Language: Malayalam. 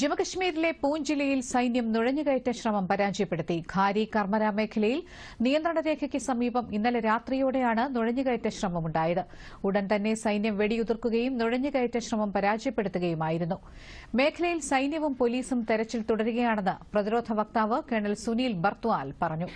ജമ്മുകശ്മീരിലെ പൂഞ്ച് ജില്ലയിൽ സൈന്യം നുഴഞ്ഞുകയറ്റ ശ്രമം പരാജയപ്പെടുത്തി ഖാരി കർമ്മര മേഖലയിൽ നിയന്ത്രണ രേഖയ്ക്ക് സമീപം ഇന്നലെ രാത്രിയോടെയാണ് നുഴഞ്ഞുകയറ്റ ശ്രമമുണ്ടായത് ഉടൻ തന്നെ സൈന്യം വെടിയുതിർക്കുകയും നുഴഞ്ഞുകയറ്റ ശ്രമം പരാജയപ്പെടുത്തുകയുമായിരുന്നു മേഖലയിൽ സൈന്യവും പോലീസും തെരച്ചിൽ തുടരുകയാണെന്ന് പ്രതിരോധ വക്താവ് കേണൽ സുനിൽ ബർത്വാൽ പറഞ്ഞു